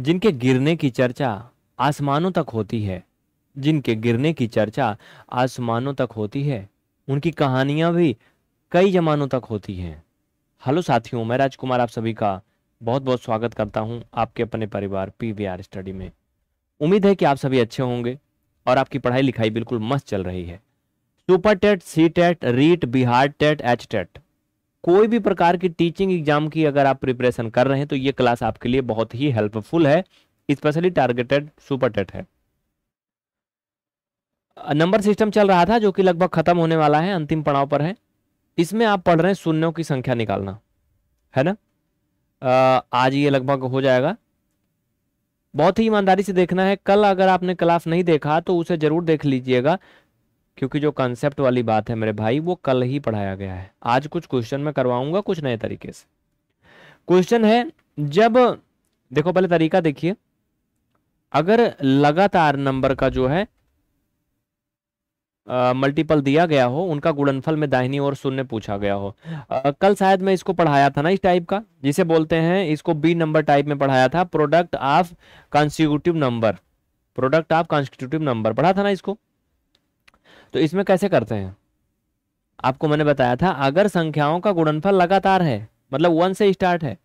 जिनके गिरने की चर्चा आसमानों तक होती है जिनके गिरने की चर्चा आसमानों तक होती है उनकी कहानियां भी कई जमानों तक होती हैं हेलो साथियों मैं राजकुमार आप सभी का बहुत बहुत स्वागत करता हूं आपके अपने परिवार पीवीआर स्टडी में उम्मीद है कि आप सभी अच्छे होंगे और आपकी पढ़ाई लिखाई बिल्कुल मस्त चल रही है super TET C TET REET Bihar TET H TET कोई भी प्रकार की टीचिंग एग्जाम की अगर आप प्रिपरेशन कर रहे हैं तो ये क्लास आपके लिए बहुत ही हेल्पफुल है स्पेशली टारगेटेड सुपर टेट है नंबर सिस्टम चल रहा था जो कि लगभग खत्म होने वाला है अंतिम पड़ाव पर है इसमें आप पढ़ रहे हैं शून्यों की संख्या निकालना है ना आज ये लगभग हो जाएगा बहुत ही ईमानदारी से देखना है कल अगर आपने क्लास नहीं देखा तो उसे जरूर देख लीजिएगा क्योंकि जो कंसेप्ट वाली बात है मेरे भाई वो कल ही पढ़ाया गया है आज कुछ क्वेश्चन में करवाऊंगा कुछ नए तरीके से क्वेश्चन है जब देखो पहले तरीका देखिए अगर लगातार नंबर का जो है मल्टीपल uh, दिया गया हो उनका गुणनफल में दाहिनी और शून्य पूछा गया हो uh, कल शायद मैं इसको पढ़ाया था ना इस टाइप का जिसे बोलते हैं इसको बी नंबर टाइप में पढ़ाया था product of constitutive number product of constitutive number पढ़ा था ना इसको तो इसमें कैसे करते हैं आपको मैंने बताया था अगर संख्याओं का गुणनफल लगातार है मतलब वन से स्टार्ट है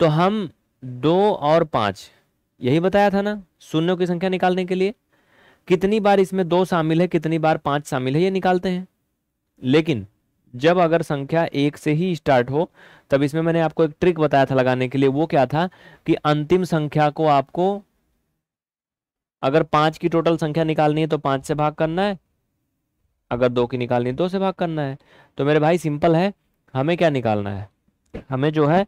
तो हम दो और पांच यही बताया था ना शून्यों की संख्या निकालने के लिए कितनी बार इसमें दो शामिल है कितनी बार पांच शामिल है ये निकालते हैं लेकिन जब अगर संख्या एक से ही स्टार्ट हो तब इसमें मैंने आपको एक ट्रिक बताया था लगाने के लिए वो क्या था कि अंतिम संख्या को आपको अगर पांच की टोटल संख्या निकालनी है तो पांच से भाग करना है अगर दो की निकालनी है दो से भाग करना है तो मेरे भाई सिंपल है हमें क्या निकालना है हमें जो है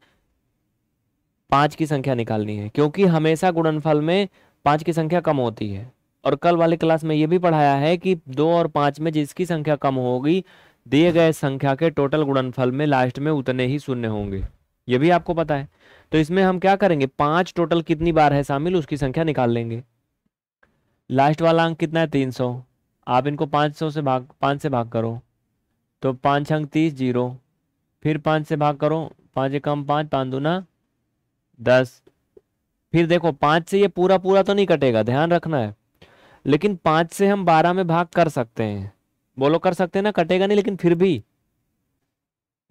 पांच की संख्या निकालनी है क्योंकि हमेशा गुणनफल में पांच की संख्या कम होती है और कल वाले क्लास में यह भी पढ़ाया है कि दो और पांच में जिसकी संख्या कम होगी दिए गए संख्या के टोटल गुणनफल में लास्ट में उतने ही शून्य होंगे ये भी आपको पता है तो इसमें हम क्या करेंगे पांच टोटल कितनी बार है शामिल उसकी संख्या निकाल लेंगे लास्ट वाला अंक कितना है तीन सौ आप इनको पाँच सौ से भाग पाँच से भाग करो तो पाँच अंक तीस जीरो फिर पाँच से भाग करो पाँच एकम पाँच पाँच दूना दस फिर देखो पाँच से ये पूरा पूरा तो नहीं कटेगा ध्यान रखना है लेकिन पाँच से हम बारह में भाग कर सकते हैं बोलो कर सकते हैं ना कटेगा नहीं लेकिन फिर भी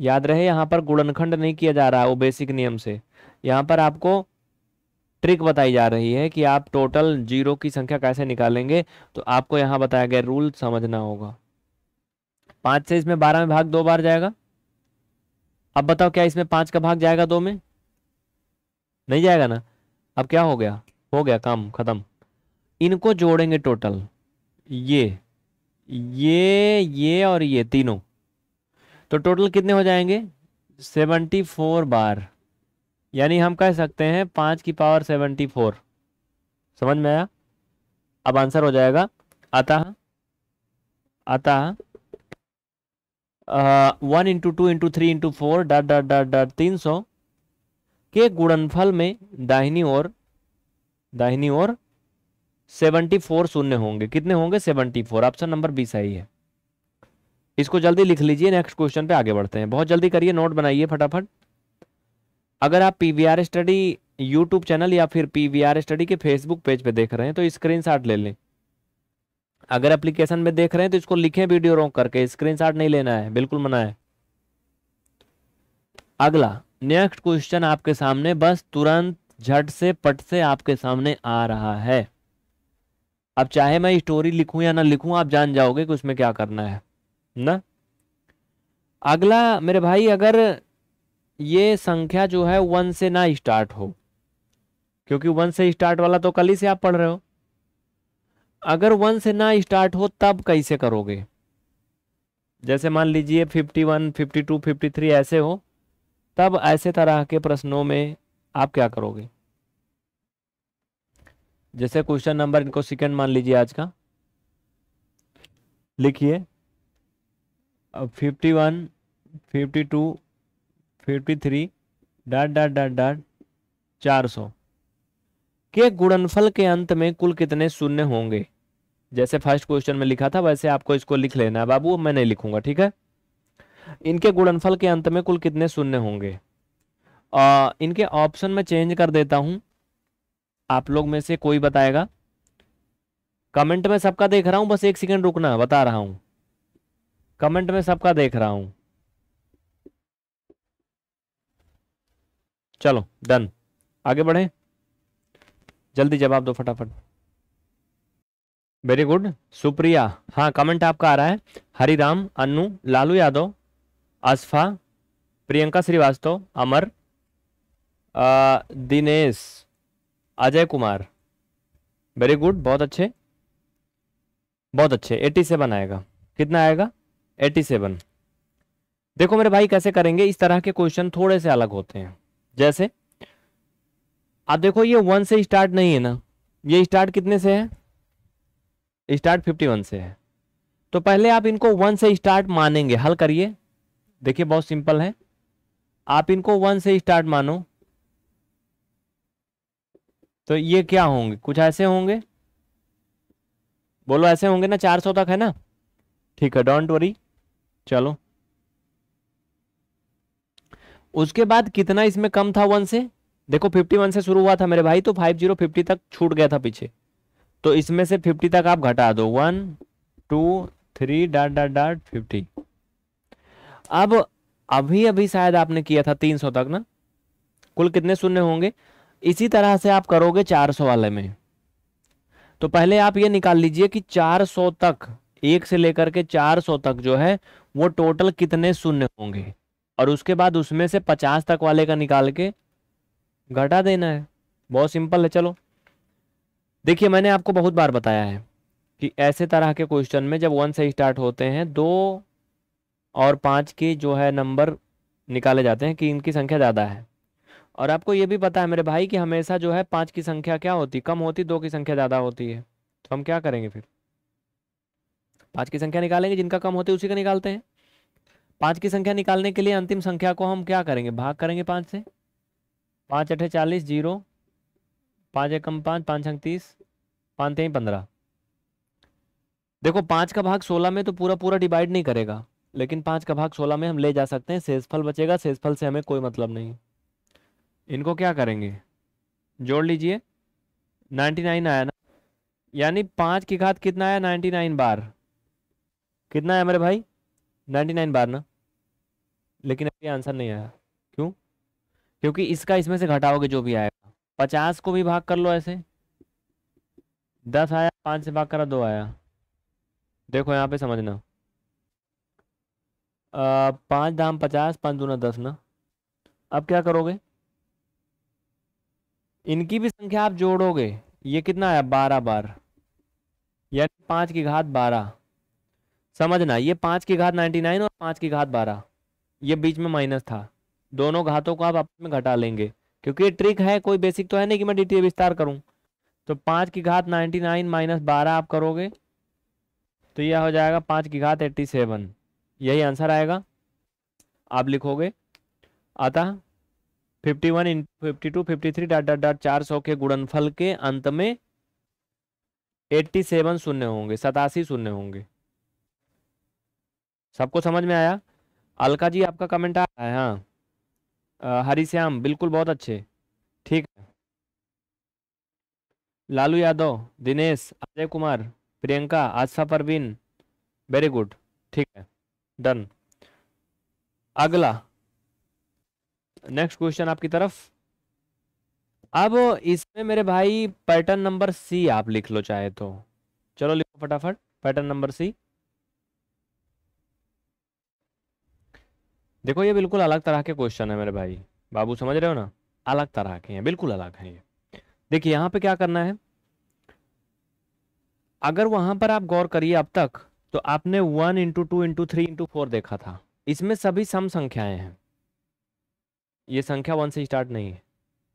याद रहे यहाँ पर गुणनखंड नहीं किया जा रहा है वो बेसिक नियम से यहाँ पर आपको ट्रिक बताई जा रही है कि आप टोटल जीरो की संख्या कैसे निकालेंगे तो आपको यहाँ बताया गया रूल समझना होगा पांच से इसमें बारह में भाग दो बार जाएगा अब बताओ क्या इसमें पांच का भाग जाएगा दो में नहीं जाएगा ना अब क्या हो गया हो गया काम ख़त्म इनको जोड़ेंगे टोटल ये ये ये और ये तीनों तो टोटल कितने हो जाएंगे सेवेंटी फोर बार यानी हम कह सकते हैं पाँच की पावर सेवेंटी फोर समझ में आया अब आंसर हो जाएगा आता आता one into two into three into four dot dot dot dot तीन सौ के गुणनफल में दाहिनी ओर दाहिनी ओर सेवेंटी फोर शून्य होंगे कितने होंगे seventy four option number B सही है इसको जल्दी लिख लीजिए नेक्स्ट क्वेश्चन पे आगे बढ़ते हैं बहुत जल्दी करिए नोट बनाइए फटाफट अगर आप P V R study YouTube channel या फिर पी वी आर स्टडी के फेसबुक पेज पे देख रहे हैं तो स्क्रीनशॉट ले लें अगर एप्लीकेशन में देख रहे हैं तो इसको लिखें वीडियो रोक करके स्क्रीनशॉट नहीं लेना है बिल्कुल मना है अगला नेक्स्ट क्वेश्चन आपके सामने बस तुरंत झट से पट से आपके सामने आ रहा है अब चाहे मैं स्टोरी लिखूं या ना लिखूं आप जान जाओगे कि उसमें क्या करना है ना अगला मेरे भाई अगर ये संख्या जो है वन से ना स्टार्ट हो क्योंकि वन से स्टार्ट वाला तो कल ही से आप पढ़ रहे हो अगर वन से ना स्टार्ट हो तब कैसे करोगे जैसे मान लीजिए fifty one fifty two fifty three ऐसे हो तब ऐसे तरह के प्रश्नों में आप क्या करोगे जैसे क्वेश्चन नंबर इनको सेकंड मान लीजिए आज का लिखिए fifty one fifty two fifty three dot dot dot dot चार सौ के गुणनफल के अंत में कुल कितने शून्य होंगे जैसे फर्स्ट क्वेश्चन में लिखा था वैसे आपको इसको लिख लेना है बाबू मैं नहीं लिखूंगा ठीक है इनके गुणनफल के अंत में कुल कितने शून्य होंगे आ, इनके ऑप्शन में चेंज कर देता हूं आप लोग में से कोई बताएगा कमेंट में सबका देख रहा हूं बस एक सेकंड रुकना बता रहा हूं कमेंट में सबका देख रहा हूं चलो डन आगे बढ़े जल्दी जवाब दो फटाफट वेरी गुड सुप्रिया हाँ कमेंट आपका आ रहा है हरिराम अन्नू लालू यादव आसफा प्रियंका श्रीवास्तव अमर आ, दिनेश अजय कुमार वेरी गुड बहुत अच्छे बहुत अच्छे एटी सेवन आएगा कितना आएगा एटी सेवन देखो मेरे भाई कैसे करेंगे इस तरह के क्वेश्चन थोड़े से अलग होते हैं जैसे आप देखो ये वन से स्टार्ट नहीं है ना ये स्टार्ट कितने से है स्टार्ट फिफ्टी वन से है तो पहले आप इनको वन से स्टार्ट मानेंगे हल करिए देखिए बहुत सिंपल है आप इनको वन से स्टार्ट मानो तो ये क्या होंगे कुछ ऐसे होंगे बोलो ऐसे होंगे ना चार सौ तक है ना ठीक है डोंट वरी चलो उसके बाद कितना इसमें कम था वन से देखो फिफ्टी वन से शुरू हुआ था मेरे भाई तो फाइव जीरो फिफ्टी तक छूट गया था पीछे तो इसमें से फिफ्टी तक आप घटा दो one two three dot dot dot fifty अब अभी अभी शायद आपने किया था तीन सौ तक ना कुल कितने शून्य होंगे इसी तरह से आप करोगे चार सौ वाले में तो पहले आप ये निकाल लीजिए कि चार सौ तक एक से लेकर के चार सौ तक जो है वो टोटल कितने शून्य होंगे और उसके बाद उसमें से पचास तक वाले का निकाल के घटा देना है बहुत सिंपल है चलो देखिए मैंने आपको बहुत बार बताया है कि ऐसे तरह के क्वेश्चन में जब वन से स्टार्ट होते हैं दो और पाँच के जो है नंबर निकाले जाते हैं कि इनकी संख्या ज़्यादा है और आपको ये भी पता है मेरे भाई कि हमेशा जो है पाँच की संख्या क्या होती कम होती दो की संख्या ज़्यादा होती है तो हम क्या करेंगे फिर पाँच की संख्या निकालेंगे जिनका कम होती है उसी का निकालते हैं पाँच की संख्या निकालने के लिए अंतिम संख्या को हम क्या करेंगे भाग करेंगे पांच से पांच अठे चालीस जीरो पांच एकम पांच पांच अंक तीस पांच ही पंद्रह देखो पांच का भाग सोलह में तो पूरा पूरा डिवाइड नहीं करेगा लेकिन पांच का भाग सोलह में हम ले जा सकते हैं शेषफल बचेगा शेषफल से हमें कोई मतलब नहीं इनको क्या करेंगे जोड़ लीजिए नाइन्टी नाइन आया ना यानी पांच की घात कितना आया नाइन्टी नाइन बार कितना है मेरे भाई नाइन्टी नाइन बार ना लेकिन अभी आंसर नहीं आया क्यों क्योंकि इसका इसमें से घटाओगे जो भी आएगा पचास को भी भाग कर लो ऐसे दस आया पाँच से भाग करा दो आया देखो यहाँ पे समझना पाँच दाम पचास पाँच दूना दस ना अब क्या करोगे इनकी भी संख्या आप जोड़ोगे ये कितना आया बारह बार यानी पाँच की घात बारह समझना ये पाँच की घात नाइन्टी नाइन और पाँच की घात बारह ये बीच में माइनस था दोनों घातों को आप अपने में घटा लेंगे क्योंकि ये ट्रिक है कोई बेसिक तो है नहीं कि मैं डी विस्तार करूँ तो पाँच की घात नाइन्टी नाइन माइनस बारह आप करोगे तो यह हो जाएगा पाँच की घात एट्टी सेवन यही आंसर आएगा आप लिखोगे आता fifty one in fifty two fifty three dot dot dot चार सौ के गुणनफल के अंत में एट्टी सेवन शून्य होंगे सतासी शून्य होंगे सबको समझ में आया अलका जी आपका कमेंट आ रहा है हाँ हरी श्याम बिल्कुल बहुत अच्छे ठीक है लालू यादव दिनेश अजय कुमार प्रियंका आशा परवीन वेरी गुड ठीक है डन अगला नेक्स्ट क्वेश्चन आपकी तरफ अब इसमें मेरे भाई पैटर्न नंबर सी आप लिख लो चाहे तो चलो लिखो फटाफट पैटर्न नंबर सी देखो ये बिल्कुल अलग तरह के क्वेश्चन है मेरे भाई बाबू समझ रहे हो ना अलग तरह के हैं बिल्कुल अलग हैं ये देखिए यहाँ पे क्या करना है अगर वहां पर आप गौर करिए अब तक तो आपने one into two into three into four देखा था इसमें सभी सम संख्याएं हैं ये संख्या वन से स्टार्ट नहीं है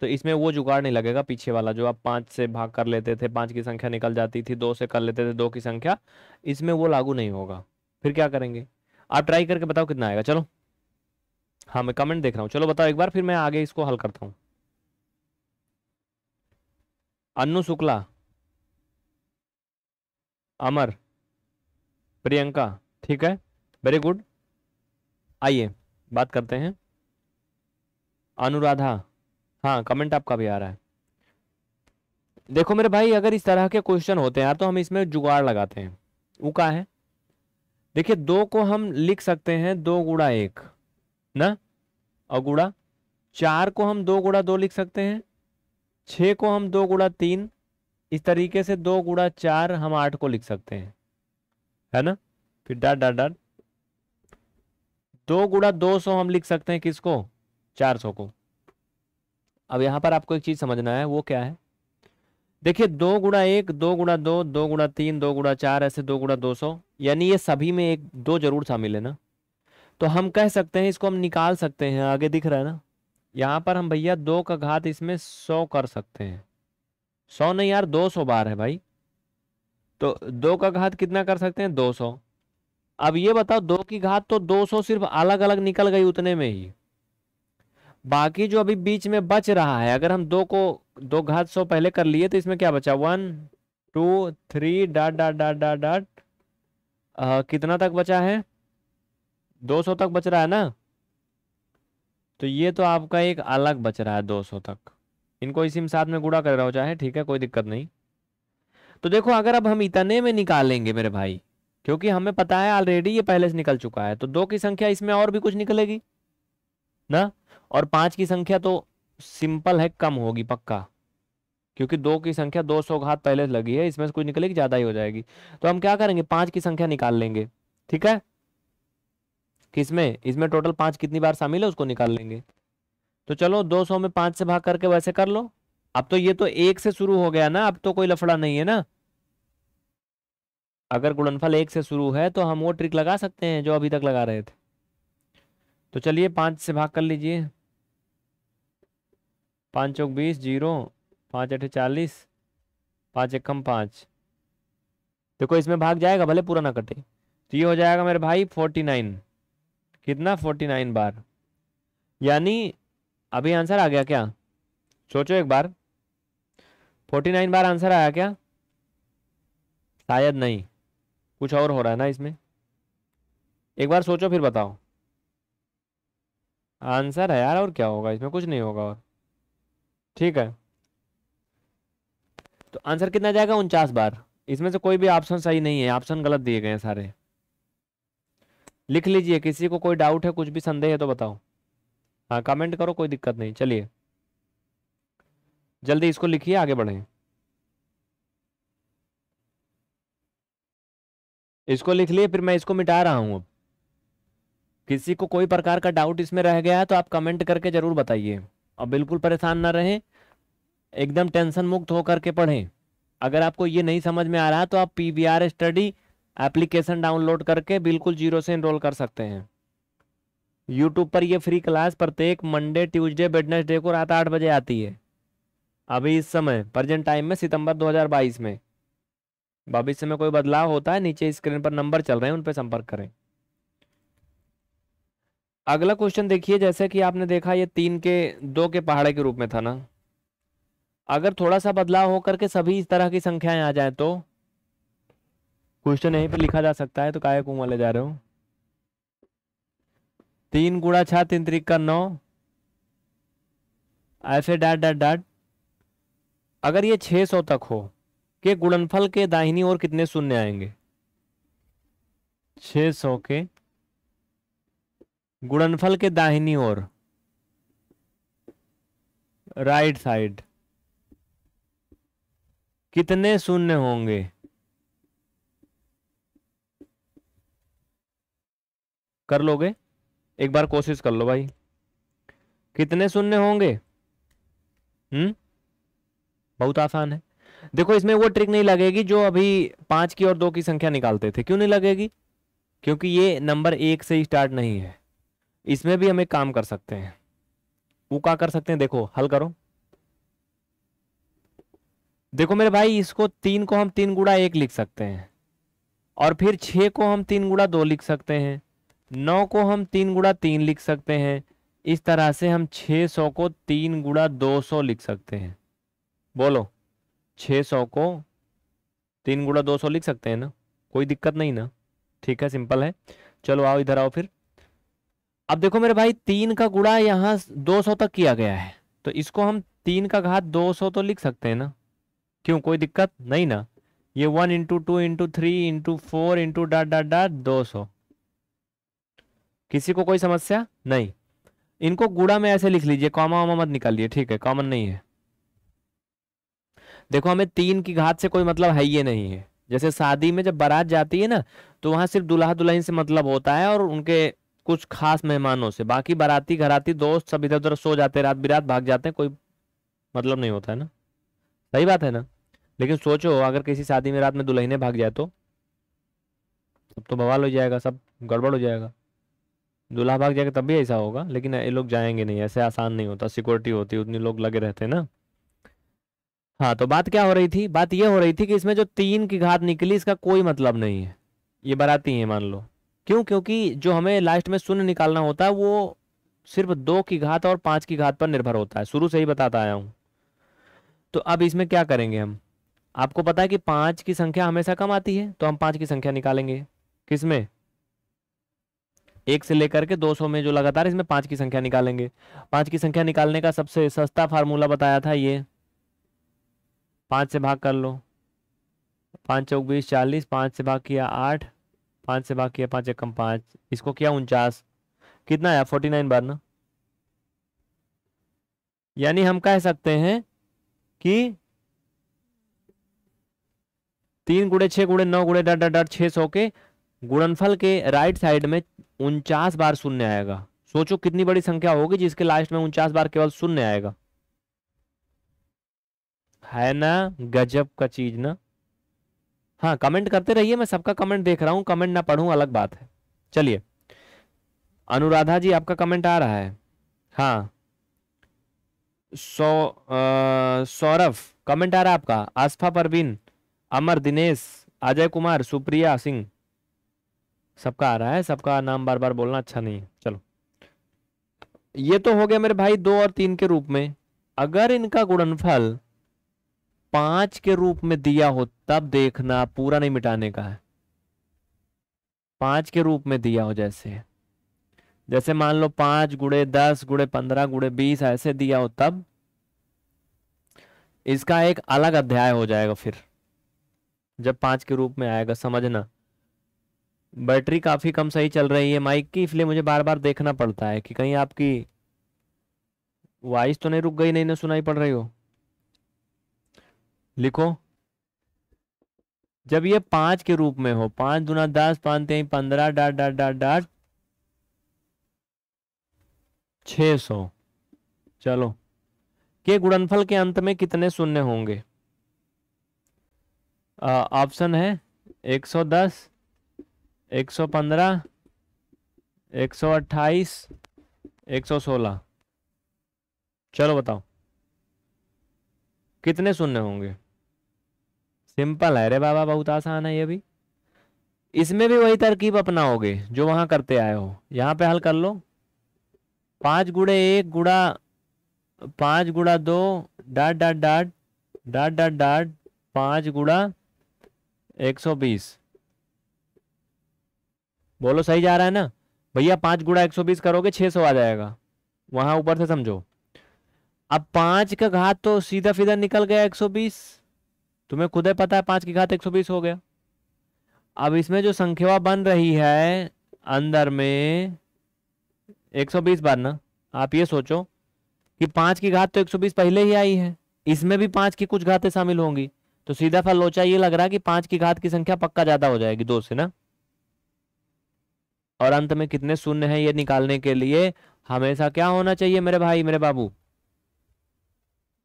तो इसमें वो जुगाड़ नहीं लगेगा पीछे वाला जो आप पांच से भाग कर लेते थे पांच की संख्या निकल जाती थी दो से कर लेते थे दो की संख्या इसमें वो लागू नहीं होगा फिर क्या करेंगे आप ट्राई करके बताओ कितना आएगा चलो हाँ मैं कमेंट देख रहा हूँ चलो बताओ एक बार फिर मैं आगे इसको हल करता हूँ अनु शुक्ला अमर प्रियंका ठीक है वेरी गुड आइए बात करते हैं अनुराधा हाँ कमेंट आपका भी आ रहा है देखो मेरे भाई अगर इस तरह के क्वेश्चन होते हैं यार तो हम इसमें जुगाड़ लगाते हैं वो का है देखिए दो को हम लिख सकते हैं दो गुड़ा एक ना और गुड़ा चार को हम दो गुड़ा दो लिख सकते हैं छः को हम दो गुड़ा तीन इस तरीके से दो गुड़ा चार हम आठ को लिख सकते हैं है ना फिर डाट डाट डाट दो गुड़ा दो सौ हम लिख सकते हैं किसको चार सौ को अब यहां पर आपको एक चीज़ समझना है वो क्या है देखिए दो गुड़ा एक दो गुड़ा दो दो गुड़ा तीन दो गुड़ा चार ऐसे दो गुड़ा दो सौ यानी ये सभी में एक दो जरूर शामिल है ना तो हम कह सकते हैं इसको हम निकाल सकते हैं आगे दिख रहा है ना यहाँ पर हम भैया दो का घात इसमें सौ कर सकते हैं सौ नहीं यार दो सौ बार है भाई तो दो का घात कितना कर सकते हैं दो सौ अब ये बताओ दो की घात तो दो सौ सिर्फ अलग अलग निकल गई उतने में ही बाकी जो अभी बीच में बच रहा है अगर हम दो को दो घात सौ पहले कर लिए तो इसमें क्या बचा one two three dot dot dot dot dot कितना तक बचा है 200 तक बच रहा है ना तो ये तो आपका एक अलग बच रहा है 200 तक इनको इसी में साथ में गुड़ा कर रहा हो चाहे ठीक है कोई दिक्कत नहीं तो देखो अगर अब हम इतने में निकालेंगे मेरे भाई क्योंकि हमें पता है ऑलरेडी ये पहले से निकल चुका है तो दो की संख्या इसमें और भी कुछ निकलेगी ना और पांच की संख्या तो सिंपल है कम होगी पक्का क्योंकि दो की संख्या दो सौ घात पहले लगी है इसमें से कुछ निकलेगी ज़्यादा ही हो जाएगी तो हम क्या करेंगे पांच की संख्या निकाल लेंगे ठीक है किसमें इसमें टोटल पांच कितनी बार शामिल है उसको निकाल लेंगे तो चलो 200 में पांच से भाग करके वैसे कर लो अब तो ये तो एक से शुरू हो गया ना अब तो कोई लफड़ा नहीं है ना अगर गुणनफल एक से शुरू है तो हम वो ट्रिक लगा सकते हैं जो अभी तक लगा रहे थे तो चलिए पाँच से भाग कर लीजिए पाँच चौक बीस जीरो पाँच अठे चालीस पाँच एकम पाँच देखो इसमें भाग जाएगा भले पूरा ना कटे तो ये हो जाएगा मेरे भाई फोर्टी नाइन कितना फोर्टी नाइन बार यानी अभी आंसर आ गया क्या सोचो एक बार फोर्टी नाइन बार आंसर आया क्या शायद नहीं कुछ और हो रहा है ना इसमें एक बार सोचो फिर बताओ आंसर है यार और क्या होगा इसमें कुछ नहीं होगा और ठीक है तो आंसर कितना जाएगा उनचास बार इसमें से कोई भी ऑप्शन सही नहीं है ऑप्शन गलत दिए गए हैं सारे लिख लीजिए किसी को कोई डाउट है कुछ भी संदेह है तो बताओ हाँ कमेंट करो कोई दिक्कत नहीं चलिए जल्दी इसको लिखिए आगे बढ़ें इसको लिख लिए फिर मैं इसको मिटा रहा हूँ अब किसी को कोई प्रकार का डाउट इसमें रह गया है तो आप कमेंट करके ज़रूर बताइए और बिल्कुल परेशान ना रहें एकदम टेंशन मुक्त होकर के पढ़ें अगर आपको ये नहीं समझ में आ रहा तो आप P V R study application download करके बिल्कुल जीरो से इनरोल कर सकते हैं यूट्यूब पर यह फ्री क्लास प्रत्येक मंडे ट्यूजडे वेडनेसडे को रात आठ बजे आती है अभी इस समय प्रजेंट टाइम में सितंबर 2022 में भविष्य में कोई बदलाव होता है नीचे स्क्रीन पर नंबर चल रहे हैं उन पर संपर्क करें अगला क्वेश्चन देखिए जैसे कि आपने देखा ये तीन के दो के पहाड़े के रूप में था ना अगर थोड़ा सा बदलाव होकर के सभी इस तरह की संख्याएं आ जाए तो क्वेश्चन यहीं पर लिखा जा सकता है तो काय को ले जा रहे हो तीन गुड़ा छा तीन त्रिका का नौ ऐसे डाट डाट डाट अगर ये छह सौ तक हो के गुणनफल के दाहिनी ओर कितने शून्य आएंगे छः सौ के गुणनफल के दाहिनी ओर राइट साइड कितने शून्य होंगे कर लोगे एक बार कोशिश कर लो भाई कितने शून्य होंगे हम्म बहुत आसान है देखो इसमें वो ट्रिक नहीं लगेगी जो अभी पांच की और दो की संख्या निकालते थे क्यों नहीं लगेगी क्योंकि ये नंबर एक से स्टार्ट नहीं है इसमें भी हम एक काम कर सकते हैं वो क्या कर सकते हैं देखो हल करो देखो मेरे भाई इसको तीन को हम तीन गुड़ा एक लिख सकते हैं और फिर छः को हम तीन गुड़ा दो लिख सकते हैं नौ को हम तीन गुड़ा तीन लिख सकते हैं इस तरह से हम छः सौ को तीन गुड़ा दो सौ लिख सकते हैं बोलो छः सौ को तीन गुड़ा दो सौ लिख सकते हैं ना कोई दिक्कत नहीं ना ठीक है सिंपल है चलो आओ इधर आओ फिर अब देखो मेरे भाई तीन का गुड़ा यहाँ दो सौ तक किया गया है तो इसको हम तीन का घात दो सौ तो लिख सकते हैं ना क्यों कोई दिक्कत नहीं ना ये one into two into three into four into dot dot dot दो सौ किसी को कोई समस्या नहीं इनको गुड़ा में ऐसे लिख लीजिए कॉमा वामा मत निकालिए ठीक है कॉमन नहीं है देखो हमें तीन की घात से कोई मतलब है ये नहीं है जैसे शादी में जब बारात जाती है ना तो वहाँ सिर्फ दुल्हा दुल्हन से मतलब होता है और उनके कुछ खास मेहमानों से बाकी बाराती घराती दोस्त सब इधर उधर सो जाते हैं रात बिरात भाग जाते हैं कोई मतलब नहीं होता है ना सही बात है ना लेकिन सोचो अगर किसी शादी में रात में दुल्हने भाग जाए तो सब तो बवाल हो जाएगा सब गड़बड़ हो जाएगा दूल्हा भाग जाएगा तब भी ऐसा होगा लेकिन ये लोग जाएंगे नहीं ऐसे आसान नहीं होता सिक्योरिटी होती उतनी लोग लगे रहते ना हाँ तो बात क्या हो रही थी बात ये हो रही थी कि इसमें जो तीन की घात निकली इसका कोई मतलब नहीं है ये बराती है मान लो क्यों क्योंकि जो हमें लास्ट में शून्य निकालना होता है वो सिर्फ दो की घात और पांच की घात पर निर्भर होता है शुरू से ही बताता आया हूँ तो अब इसमें क्या करेंगे हम आपको पता है कि पांच की संख्या हमेशा कम आती है तो हम पांच की संख्या निकालेंगे किसमें एक से लेकर के 200 में जो लगातार इसमें पांच की संख्या निकालेंगे पांच की संख्या निकालने का सबसे सस्ता फार्मूला बताया था ये पांच से भाग कर लो पांच चौक बीस चालीस पांच से भाग किया आठ पांच से भाग किया पांच एक कम पांच इसको किया उनचास कितना आया फोर्टी नाइन बार ना यानी हम कह सकते हैं कि तीन गुड़े छह गुड़े नौ गुड़े डट डट डट छह सौ के गुणनफल के राइट साइड में उनचास बार शून्य आएगा सोचो कितनी बड़ी संख्या होगी जिसके लास्ट में उनचास बार केवल शून्य आएगा है ना गजब का चीज ना हाँ कमेंट करते रहिए मैं सबका कमेंट देख रहा हूं कमेंट ना पढ़ू अलग बात है चलिए अनुराधा जी आपका कमेंट आ रहा है हाँ सौ सौरभ कमेंट आ रहा है आपका आस्फा परवीन अमर दिनेश अजय कुमार सुप्रिया सिंह सबका आ रहा है सबका नाम बार बार बोलना अच्छा नहीं है चलो ये तो हो गया मेरे भाई दो और तीन के रूप में अगर इनका गुणनफल पांच के रूप में दिया हो तब देखना पूरा नहीं मिटाने का है पांच के रूप में दिया हो जैसे जैसे मान लो पांच गुड़े दस गुड़े पंद्रह गुड़े बीस ऐसे दिया हो तब इसका एक अलग अध्याय हो जाएगा फिर जब पांच के रूप में आएगा समझना बैटरी काफ़ी कम सही चल रही है माइक की इसलिए मुझे बार बार देखना पड़ता है कि कहीं आपकी वॉइस तो नहीं रुक गई नहीं ना सुनाई पड़ रही हो लिखो जब ये पांच के रूप में हो पांच दुना दस पांच तेईस पंद्रह डाट डाट डाट डाट छ सौ चलो के गुणनफल के अंत में कितने शून्य होंगे ऑप्शन है एक सौ दस एक सौ पंद्रह एक सौ अट्ठाईस एक सौ सोलह चलो बताओ कितने सुनने होंगे सिंपल है रे बाबा बहुत आसान है ये भी इसमें भी वही तरकीब अपनाओगे जो वहां करते आए हो यहाँ पे हल कर लो पांच गुड़े एक गुड़ा पाँच गुड़ा दो dot dot dot dot dot dot पाँच गुड़ा एक सौ बीस बोलो सही जा रहा है ना भैया पाँच गुड़ा एक सौ बीस करोगे छः सौ आ जाएगा वहाँ ऊपर से समझो अब पाँच का घात तो सीधा सीधा निकल गया एक सौ बीस तुम्हें खुद ही पता है पाँच की घात एक सौ बीस हो गया अब इसमें जो संख्या बन रही है अंदर में एक सौ बीस बार ना आप ये सोचो कि पाँच की घात तो एक सौ बीस पहले ही आई है इसमें भी पाँच की कुछ घातें शामिल होंगी तो सीधा फल लोचा ये लग रहा है कि पाँच की घात की संख्या पक्का ज़्यादा हो जाएगी दो से ना और अंत में कितने शून्य हैं ये निकालने के लिए हमेशा क्या होना चाहिए मेरे भाई मेरे बाबू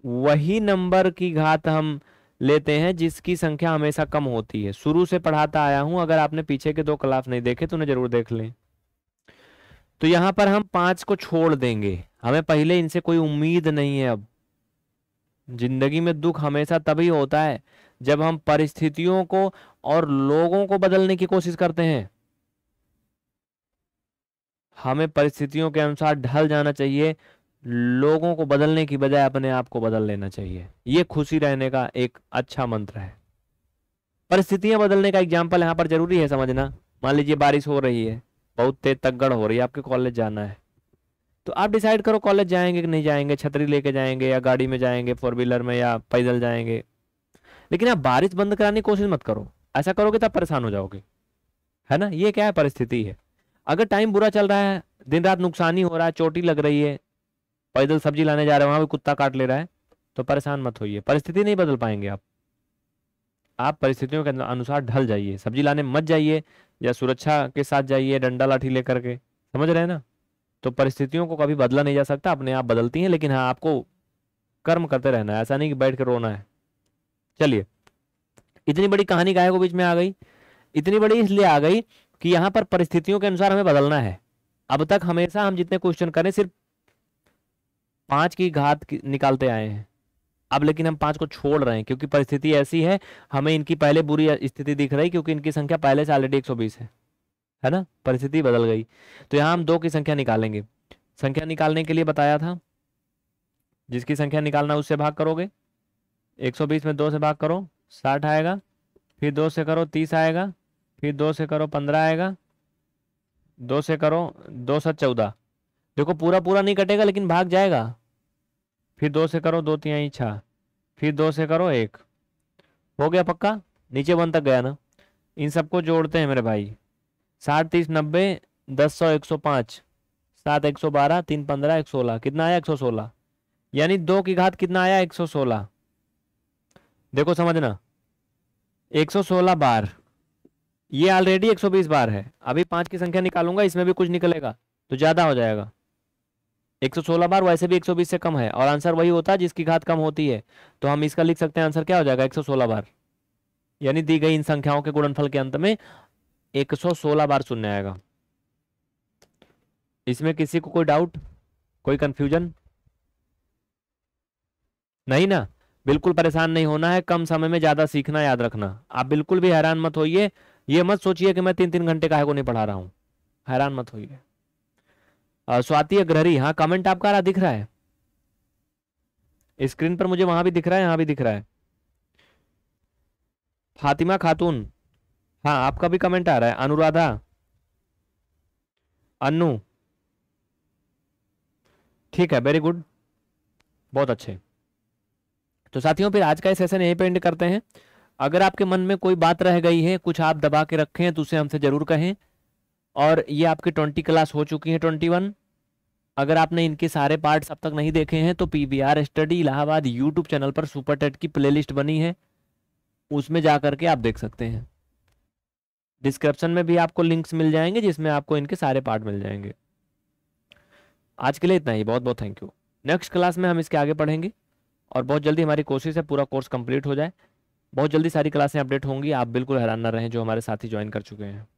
वही नंबर की घात हम लेते हैं जिसकी संख्या हमेशा कम होती है शुरू से पढ़ाता आया हूं अगर आपने पीछे के दो क्लास नहीं देखे तो उन्हें जरूर देख लें तो यहां पर हम पांच को छोड़ देंगे हमें पहले इनसे कोई उम्मीद नहीं है अब जिंदगी में दुख हमेशा तभी होता है जब हम परिस्थितियों को और लोगों को बदलने की कोशिश करते हैं हमें परिस्थितियों के अनुसार ढल जाना चाहिए लोगों को बदलने की बजाय अपने आप को बदल लेना चाहिए ये खुशी रहने का एक अच्छा मंत्र है परिस्थितियां बदलने का एग्जाम्पल यहाँ पर जरूरी है समझना मान लीजिए बारिश हो रही है बहुत तेज तगड़ हो रही है आपके कॉलेज जाना है तो आप डिसाइड करो कॉलेज जाएंगे कि नहीं जाएंगे छतरी लेके जाएंगे या गाड़ी में जाएंगे फोर व्हीलर में या पैदल जाएंगे लेकिन आप बारिश बंद कराने की कोशिश मत करो ऐसा करोगे तब तो परेशान हो जाओगे है ना ये क्या है परिस्थिति है अगर टाइम बुरा चल रहा है दिन रात नुकसान ही हो रहा है चोटी लग रही है पैदल सब्जी लाने जा रहे हैं वहां भी कुत्ता काट ले रहा है तो परेशान मत होइए परिस्थिति नहीं बदल पाएंगे आप आप परिस्थितियों के अनुसार ढल जाइए सब्जी लाने मत जाइए या सुरक्षा के साथ जाइए डंडा लाठी लेकर के समझ रहे हैं ना तो परिस्थितियों को कभी बदला नहीं जा सकता अपने आप बदलती हैं लेकिन हाँ आपको कर्म करते रहना है ऐसा नहीं कि बैठ कर रोना है चलिए इतनी बड़ी कहानी गाय को बीच में आ गई इतनी बड़ी इसलिए आ गई कि यहां पर परिस्थितियों के अनुसार हमें बदलना है अब तक हमेशा हम जितने क्वेश्चन करें सिर्फ पांच की घात निकालते आए हैं अब लेकिन हम पांच को छोड़ रहे हैं क्योंकि परिस्थिति ऐसी है हमें इनकी पहले बुरी स्थिति दिख रही क्योंकि इनकी संख्या पहले से ऑलरेडी एक सौ बीस है है ना परिस्थिति बदल गई तो यहां हम दो की संख्या निकालेंगे संख्या निकालने के लिए बताया था जिसकी संख्या निकालना उससे भाग करोगे 120 में दो से भाग करो साठ आएगा फिर दो से करो तीस आएगा फिर दो से करो पंद्रह आएगा दो से करो दो सौ चौदह देखो पूरा पूरा नहीं कटेगा लेकिन भाग जाएगा फिर दो से करो दो तिहाई छः फिर दो से करो एक हो गया पक्का नीचे वन तक गया ना इन सबको जोड़ते हैं मेरे भाई साठ तीस नब्बे दस सौ एक सौ पाँच सात एक सौ बारह तीन पंद्रह एक सोलह कितना आया एक सौ सोलह यानी दो की घात कितना आया एक सौ सोलह देखो समझना एक सौ सोलह बार ये ऑलरेडी 120 बार है अभी पांच की संख्या निकालूंगा इसमें भी कुछ निकलेगा तो ज़्यादा हो जाएगा 116 बार वैसे भी 120 से कम है और आंसर वही होता है जिसकी घात कम होती है तो हम इसका लिख सकते हैं आंसर क्या हो जाएगा 116 बार यानी दी गई इन संख्याओं के गुणनफल के अंत में 116 बार शून्य आएगा इसमें किसी को कोई डाउट कोई कंफ्यूजन नहीं ना बिल्कुल परेशान नहीं होना है कम समय में ज़्यादा सीखना याद रखना आप बिल्कुल भी हैरान मत होइए ये मत सोचिए कि मैं तीन तीन घंटे काहे को नहीं पढ़ा रहा हूं हैरान मत होइए स्वाति अग्रहरी हाँ कमेंट आपका रहा दिख रहा है स्क्रीन पर मुझे वहां भी दिख रहा है यहां भी दिख रहा है फातिमा खातून हाँ आपका भी कमेंट आ रहा है अनुराधा अनु ठीक है वेरी गुड बहुत अच्छे तो साथियों फिर आज का सेशन यहीं पे एंड करते हैं अगर आपके मन में कोई बात रह गई है कुछ आप दबा के रखे हैं तो उसे हमसे ज़रूर कहें और ये आपकी ट्वेंटी क्लास हो चुकी है ट्वेंटी वन अगर आपने इनके सारे पार्ट्स अब तक नहीं देखे हैं तो P V R study Allahabad YouTube channel पर सुपर टेट की प्लेलिस्ट बनी है उसमें जा करके आप देख सकते हैं डिस्क्रिप्शन में भी आपको लिंक्स मिल जाएंगे जिसमें आपको इनके सारे पार्ट मिल जाएंगे आज के लिए इतना ही बहुत बहुत थैंक यू नेक्स्ट क्लास में हम इसके आगे पढ़ेंगे और बहुत जल्दी हमारी कोशिश है पूरा कोर्स कंप्लीट हो जाए बहुत जल्दी सारी क्लासें अपडेट होंगी आप बिल्कुल हैरान ना रहें जो हमारे साथी ज्वाइन कर चुके हैं